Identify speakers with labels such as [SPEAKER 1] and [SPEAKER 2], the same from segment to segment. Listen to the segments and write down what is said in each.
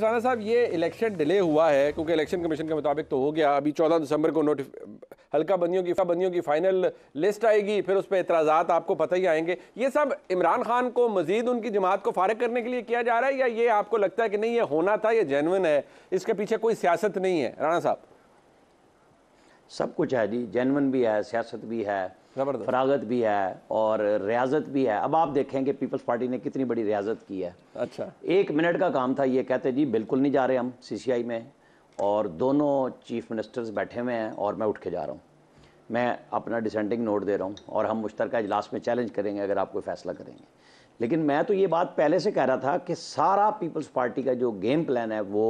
[SPEAKER 1] राना साहब ये election delay हुआ है क्योंकि इलेक्शन कमीशन के मुताबिक तो हो गया अभी चौदह दिसंबर को नोटिफ हल्का बंदियों की बंदियों की फाइनल लिस्ट आएगी फिर उस पर एतराज़ात आपको पता ही आएंगे ये सब इमरान खान को मजीद उनकी जमात को फारग करने के लिए किया जा रहा है या ये आपको लगता है कि नहीं ये होना था ये जेनवन है इसके पीछे कोई सियासत नहीं है राना साहब
[SPEAKER 2] सब कुछ है जी जैनवन भी है सियासत भी है फरागत भी है और रियाजत भी है अब आप देखें कि पीपल्स पार्टी ने कितनी बड़ी रियाजत की है अच्छा एक मिनट का काम था ये कहते जी बिल्कुल नहीं जा रहे हम सीसीआई में और दोनों चीफ मिनिस्टर्स बैठे हुए हैं और मैं उठ के जा रहा हूँ मैं अपना डिसेंडिंग नोट दे रहा हूँ और हम मुश्तर इजलास में चैलेंज करेंगे अगर आप कोई फैसला करेंगे लेकिन मैं तो ये बात पहले से कह रहा था कि सारा पीपल्स पार्टी का जो गेम प्लान है वो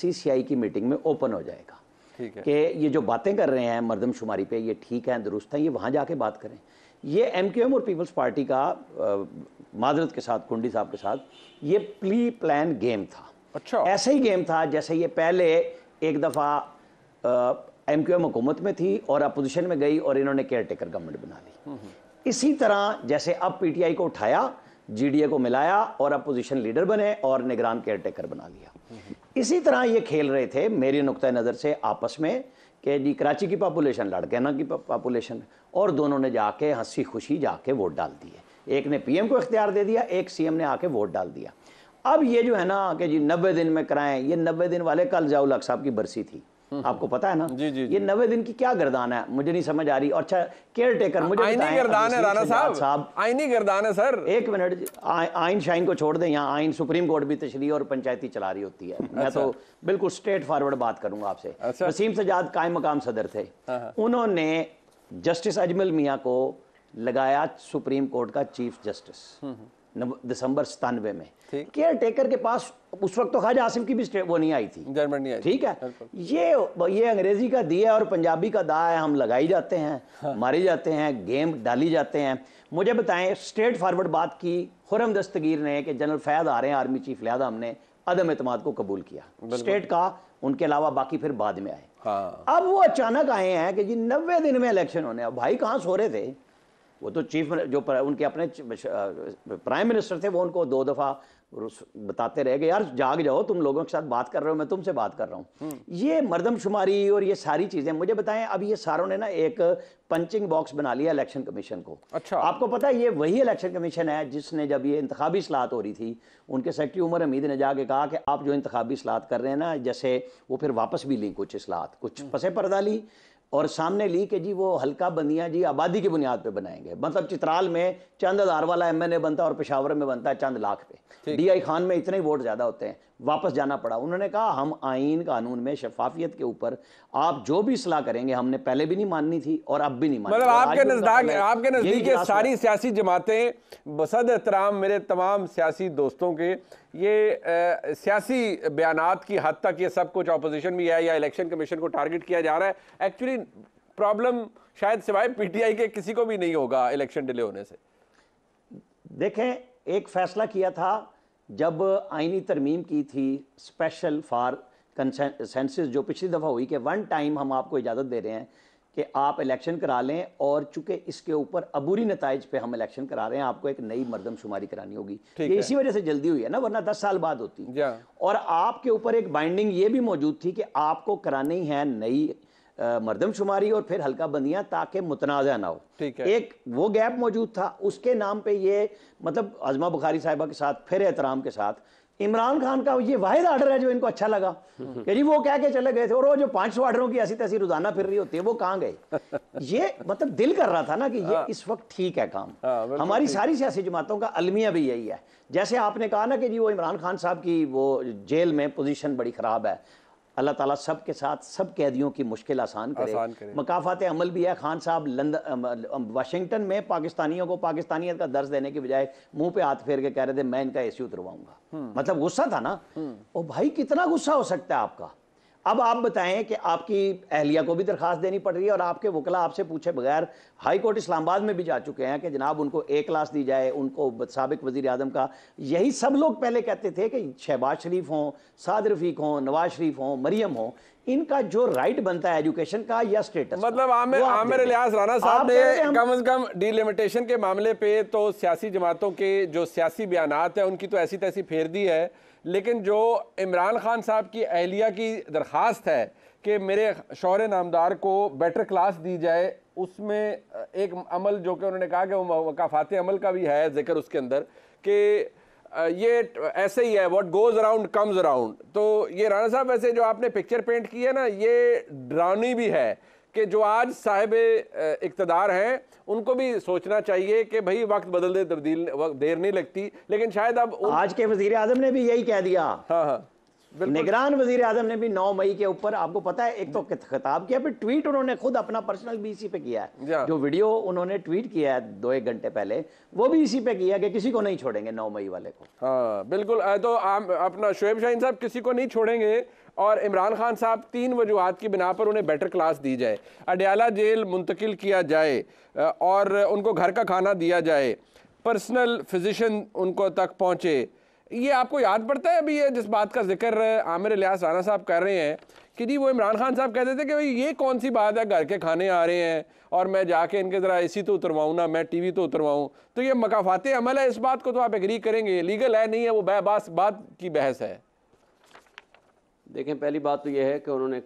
[SPEAKER 2] सी की मीटिंग में ओपन हो जाएगा कि ये जो बातें कर रहे हैं शुमारी पे ये ठीक है दुरुस्त हैं ये वहाँ जाके बात करें ये एम क्यू एम और पीपल्स पार्टी का माजरत के साथ कुंडी साहब के साथ ये प्ली प्लान गेम था अच्छा ऐसे ही गेम था जैसे ये पहले एक दफ़ा एम क्यू एम हुकूमत में थी और अपोजिशन में गई और इन्होंने केयर टेकर गवर्नमेंट बना ली हम्म, हम्म। इसी तरह जैसे अब पी टी आई को उठाया जी डी ए को मिलाया और अपोजिशन लीडर बने और निगरान केयर टेकर बना लिया हम्म, इसी तरह ये खेल रहे थे मेरी नुक़ नज़र से आपस में कि जी कराची की पॉपुलेशन लड़कैना की पॉपुलेशन और दोनों ने जाके हंसी खुशी जाके वोट डाल दिए एक ने पीएम को इख्तियार दे दिया एक सीएम ने आके वोट डाल दिया अब ये जो है ना कि जी नब्बे दिन में कराएं ये नब्बे दिन वाले कल जाऊलाक साहब की बरसी थी हम्म, आपको पता है ना जी जी ये नवे दिन की क्या गर्दान है मुझे नहीं समझ आ रही और अच्छा केयर टेकर मुझे आईनी गर्दान है राणा साहब साहब आईनी गर्दान है सर एक मिनट आइन शाइन को छोड़ दें यहाँ आइन सुप्रीम कोर्ट भी तशरी और पंचायती चला रही होती है मैं अच्छा। तो बिल्कुल स्ट्रेट फॉरवर्ड बात करूंगा आपसे अच्छा। वसीम सजाद कायम मकाम सदर थे हाँ, हाँ। उन्होंने जस्टिस अजमल मियाँ को लगाया सुप्रीम कोर्ट का चीफ जस्टिस हम्म, हम्म। दिसंबर सतानवे में केयर टेकर के पास उस वक्त तो खाज आसिम की भी वो नहीं आई थी जर्मन नहीं आई ठीक है ये ये अंग्रेजी का दिया और पंजाबी का दा है हम लगाई जाते हैं हाँ। मारे जाते हैं गेम डाली जाते हैं मुझे बताएं स्ट्रेट फॉरवर्ड बात की हुरम दस्तगीर ने कि जनरल फैद आ रहे हैं आर्मी चीफ लिहाजा हमने अदम अतमाद को कबूल किया स्टेट का उनके अलावा बाकी फिर बाद में आए हाँ। अब वो अचानक आए हैं कि जी नब्बे दिन में इलेक्शन होने भाई कहाँ सो रहे थे वो तो चीफ जो प्र, उनके अपने प्राइम मिनिस्टर थे वो उनको दो दफ़ा बताते रह गए यार जाग जाओ तुम लोगों के साथ बात कर रहे हो मैं तुमसे बात कर रहा हूँ हम्म। ये मरदमशुमारी और ये सारी चीज़ें मुझे बताएं अब ये सारों ने ना एक पंचिंग बॉक्स बना लिया इलेक्शन कमीशन को अच्छा आपको पता है ये वही इलेक्शन कमीशन है जिसने जब ये इंतबी असलाहत हो रही थी उनके सेक्रेटरी उमर हमीद ने जाके कहा कि आप जो इंतबी असलाहत कर रहे हैं ना जैसे वो फिर वापस भी ली कुछ असलाहत कुछ हम्म। पसे पर्दा ली और सामने ली कि जी वो हल्का बनिया जी आबादी की बुनियाद पे बनाएंगे मतलब चित्राल में चंद हज़ार वाला एम एन ए बनता है और पेशावर में बनता है चंद लाख पे डी आई खान में इतने ही वोट ज़्यादा होते हैं वापस जाना पड़ा उन्होंने कहा हम आइन कानून में शफाफियत के ऊपर आप जो भी सलाह करेंगे हमने पहले भी नहीं माननी थी और अब भी नहीं माननी मतलब आपके नजदीक आपके नज़दीक सारी
[SPEAKER 1] सियासी जमातें बसद एहतराम मेरे तमाम सियासी दोस्तों के ये सियासी बयान की हद तक ये सब कुछ अपोजिशन भी है या इलेक्शन कमीशन को टारगेट किया जा रहा है एक्चुअली प्रॉब्लम शायद सिवाय पीटीआई के किसी को भी नहीं होगा इलेक्शन डिले होने से
[SPEAKER 2] देखें एक फैसला किया था जब आइनी तरमीम की थी स्पेशल फार कंसेंसिस जो पिछली दफ़ा हुई कि वन टाइम हम आपको इजाज़त दे रहे हैं कि आप इलेक्शन करा लें और चूंकि इसके ऊपर अबूरी नतज पे हम इलेक्शन करा रहे हैं आपको एक नई मरदमशुमारी करानी होगी ये इसी वजह से जल्दी हुई है ना वरना दस साल बाद होती और आपके ऊपर एक बाइंडिंग ये भी मौजूद थी कि आपको करानी है नई मरदमशुमारी और फिर हल्का बंदियां ताकि मुतनाज़ ना हो ठीक है एक वो गैप मौजूद था उसके नाम पे ये मतलब अजमा बुखारी साहिबा के साथ फिर एहतराम के साथ इमरान खान का ये वाहिद आर्डर है जो इनको अच्छा लगा कि जी वो कह के चले गए थे और वो जो पांच सौ आर्डरों की ऐसी तैसी रोजाना फिर रही होती है वो कहाँ गए ये मतलब दिल कर रहा था ना कि ये हाँ। इस वक्त ठीक है काम आ, हाँ, हमारी सारी सियासी जमातों का अलमिया भी यही है जैसे आपने कहा ना कि जी वो इमरान खान साहब की वो जेल में पोजिशन बड़ी ख़राब है अल्लाह ताला सब के साथ सब कैदियों की मुश्किल आसान करे, करे। मकाफात अमल भी है खान साहब लंद वाशिंगटन में पाकिस्तानियों को पाकिस्तानियत का दर्ज देने के बजाय मुंह पे हाथ फेर के कह रहे थे मैं इनका एसी उतरवाऊंगा हम्म। मतलब गुस्सा था ना हम्म। ओ भाई कितना गुस्सा हो सकता है आपका अब आप बताएं कि आपकी अहलिया को भी दरखास्त देनी पड़ रही है और आपके वकला आपसे पूछे बगैर हाई कोर्ट इस्लामाबाद में भी जा चुके हैं कि जनाब उनको ए क्लास दी जाए उनको सबक वजीर आजम का यही सब लोग पहले कहते थे कि शहबाज शरीफ हों साद रफीक हों नवाज शरीफ हों मरियम हों इनका जो राइट बनता है एजुकेशन का या स्टेटस मतलब
[SPEAKER 1] आमिर आमिर राणा साहब ने कम अज कम डिलिमिटेशन के मामले पे तो सियासी जमातों के जो सियासी बयान है उनकी तो ऐसी तैसी फेर दी है लेकिन जो इमरान खान साहब की अहलिया की दरख्वास्त है कि मेरे शौर नामदार को बेटर क्लास दी जाए उसमें एक अमल जो कि उन्होंने कहा कि वो मकाफात अमल का भी है जिक्र उसके अंदर कि ये ऐसे ही है what goes around comes around तो ये राणा साहब वैसे जो आपने पिक्चर पेंट की है ना ये ड्रानी भी है कि जो आज साहेब इकतदार हैं उनको भी सोचना चाहिए कि भाई वक्त बदल दे तब्दील देर नहीं लगती लेकिन शायद अब उन... आज के वजीर आजम ने भी यही कह दिया हाँ हाँ
[SPEAKER 2] निगरान वजीर आजम ने भी 9 मई के ऊपर आपको पता है एक तो खिताब किया फिर ट्वीट उन्होंने खुद अपना पर्सनल भी इसी पे किया है जो वीडियो उन्होंने ट्वीट किया है दो एक घंटे पहले वो भी इसी पे किया कि किसी को नहीं छोड़ेंगे 9 मई
[SPEAKER 1] वाले को हाँ बिल्कुल तो आप अपना शुएब शाहीन साहब किसी को नहीं छोड़ेंगे और इमरान खान साहब तीन वजूहत की बिना पर उन्हें बेटर क्लास दी जाए अडयाला जेल मुंतकिल किया जाए और उनको घर का खाना दिया जाए पर्सनल फिजिशन उनको तक पहुँचे ये आपको याद पड़ता है अभी ये जिस बात का जिक्र आमिर इलियास राना साहब कर रहे हैं कि जी वो इमरान खान साहब कहते थे कि भाई ये कौन सी बात है घर के खाने आ रहे हैं और मैं जाके इनके ज़रा ए तो उतरवाऊँ ना मैं टीवी तो उतरवाऊँ तो ये मकाफात अमल है इस बात को तो आप एग्री करेंगे लीगल है नहीं है वो बहबास बात की बहस है देखें पहली बात तो ये है कि उन्होंने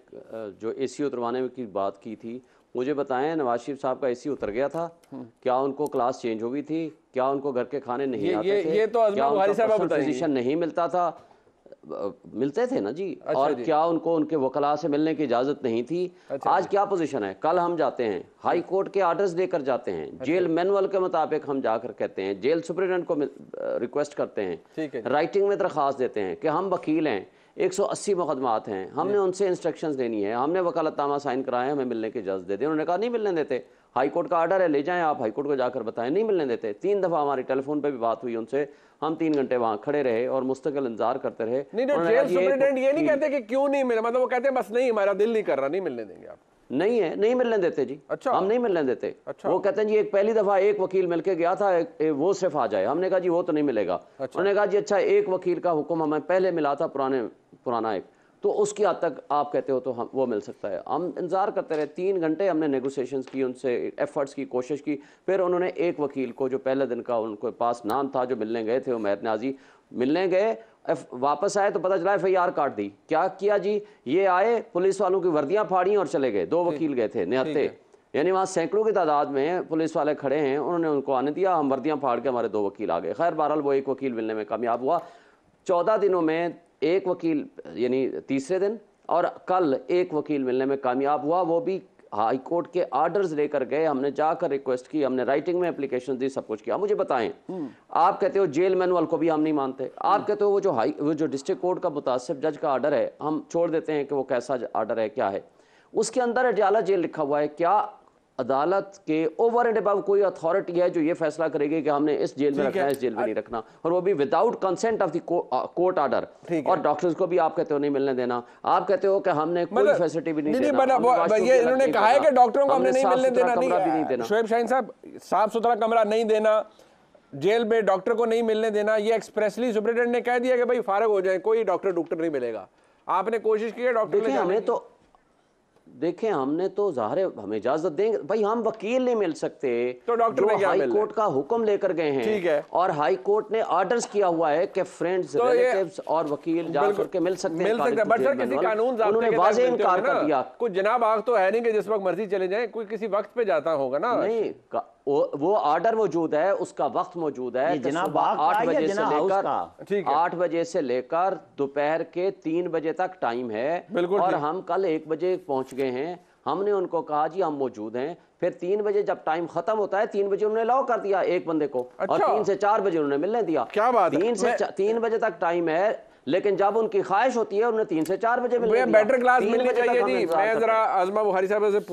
[SPEAKER 1] जो ए सी उतरवाने की बात की थी
[SPEAKER 3] मुझे बताएं नवाज शरीफ साहब का ए सी उतर गया था हम्म। क्या उनको क्लास चेंज हो गई थी क्या उनको घर के खाने नहीं ये, आते ये, थे ये तो क्या उनको पोजीशन नहीं मिलता था मिलते थे ना जी अच्छा और जी। क्या उनको उनके वकला से मिलने की इजाज़त नहीं थी अच्छा आज क्या पोजीशन है कल हम जाते हैं हाई अच्छा। कोर्ट के आर्डर्स देकर जाते हैं अच्छा। जेल मैनुअल के मुताबिक हम जाकर कहते हैं जेल सुप्रिटेंडेंट को रिक्वेस्ट करते हैं राइटिंग में दरख्वास्त देते हैं कि हम वकील हैं एक सौ अस्सी मुकदमात हैं हमने उनसे इंस्ट्रक्शंस देनी है हमने वकालतनामा साइन कराया हमें मिलने की इजाज़त दे दी उन्होंने कहा नहीं मिलने देते हाई कोर्ट का आर्डर है ले जाएं आप हाई कोर्ट को जाकर बताएं नहीं मिलने देते तीन दफ़ा हमारे टेलीफोन पे भी बात हुई उनसे हम तीन घंटे वहां खड़े रहे और मुस्तकिल इंतजार करते रहे नहीं नहीं जेल सुप्रिटेंडेंट
[SPEAKER 1] ये नहीं कहते कि क्यों नहीं मिले मतलब वो कहते हैं बस नहीं हमारा दिल नहीं कर रहा नहीं मिलने देंगे आप
[SPEAKER 3] नहीं है नहीं मिलने देते जी अच्छा हम नहीं मिलने देते अच्छा वो कहते हैं जी एक पहली दफा एक वकील मिलके गया था ए, ए, वो सिर्फ आ जाए हमने कहा जी वो तो नहीं मिलेगा अच्छा। उन्होंने कहा जी अच्छा एक वकील का हुक्म हमें पहले मिला था पुराने पुराना एक तो उसकी हद तक आप कहते हो तो हम वो मिल सकता है हम इंतज़ार करते रहे तीन घंटे हमने नेगोशिएशंस की उनसे एफर्ट्स की कोशिश की फिर उन्होंने एक वकील को जो पहले दिन का उनके पास नाम था जो मिलने गए थे उमैर नाजी मिलने गए वापस आए तो पता चला एफ आई आर काट दी क्या किया जी ये आए पुलिस वालों की वर्दियाँ फाड़ी और चले गए दो वकील गए थे निहत्ते यानी वहाँ सैकड़ों की तादाद में पुलिस वाले खड़े हैं उन्होंने उनको आने दिया हम वर्दियाँ फाड़ के हमारे दो वकील आ गए खैर बहरहाल वो एक वकील मिलने में कामयाब हुआ चौदह दिनों में एक वकील यानी तीसरे दिन और कल एक वकील मिलने में कामयाब हुआ वो भी हाई कोर्ट के आर्डर्स लेकर गए हमने जाकर रिक्वेस्ट की हमने राइटिंग में एप्लीकेशन दी सब कुछ किया मुझे बताएं हम्म। आप कहते हो जेल मैनुअल को भी हम नहीं मानते आप हम्म। कहते हो वो जो हाई वो जो डिस्ट्रिक्ट कोर्ट का मुतासिब जज का आर्डर है हम छोड़ देते हैं कि वो कैसा आर्डर है क्या है उसके अंदर अडियाला जेल लिखा हुआ है क्या अदालत के ओवर एंड अब कोई अथॉरिटी है जो ये फैसला करेगी कि हमने इस जेल में रखना है इस जेल में नहीं रखना और वो भी without consent of court order और डॉक्टर्स को भी आप कहते हो नहीं मिलने देना आप कहते हो कि हमने कोई फैसिलिटी मतलब- भी नहीं देना इन्होंने कहा है कि डॉक्टरों को हमने नहीं मिलने देना शोएब
[SPEAKER 1] शाहीन साहब साफ सुथरा कमरा नहीं देना जेल में डॉक्टर को नहीं मिलने देना ये एक्सप्रेसली सुप्रिटेंडेंट ने कह दिया कि भाई फारग हो जाए कोई डॉक्टर डॉक्टर नहीं मिलेगा आपने कोशिश की है डॉक्टर हमें तो
[SPEAKER 3] देखें हमने तो जाहिर हम इजाजत देंगे भाई हम वकील नहीं मिल सकते तो डॉक्टर ने क्या हाई कोर्ट का हुक्म लेकर गए हैं ठीक है और हाई कोर्ट ने ऑर्डर्स किया हुआ है कि फ्रेंड्स तो रिलेटिव्स और वकील जाकर करके मिल सकते मिल हैं बट सर किसी कानून उन्होंने वाजे इनकार कर दिया
[SPEAKER 1] कुछ जनाब आग तो है नहीं कि जिस वक्त मर्जी चले जाए कोई किसी वक्त पे जाता होगा ना नहीं वो आर्डर मौजूद है उसका वक्त मौजूद है
[SPEAKER 3] जनाब आठ बजे से लेकर आठ बजे से लेकर दोपहर के तीन बजे तक टाइम है और हम कल एक बजे पहुंच गए हैं हमने उनको कहा जी हम मौजूद हैं फिर तीन बजे जब टाइम खत्म होता है तीन बजे उन्होंने लॉ कर दिया एक बंदे को अच्छा। और तीन से चार बजे उन्होंने मिलने दिया क्या बात तीन से तीन बजे तक टाइम है लेकिन जब उनकी ख्वाहिश होती है उन्हें तीन से चार बजे मिलने बेटर क्लास मिलनी चाहिए थी मैं जरा आजमा बुखारी साहब से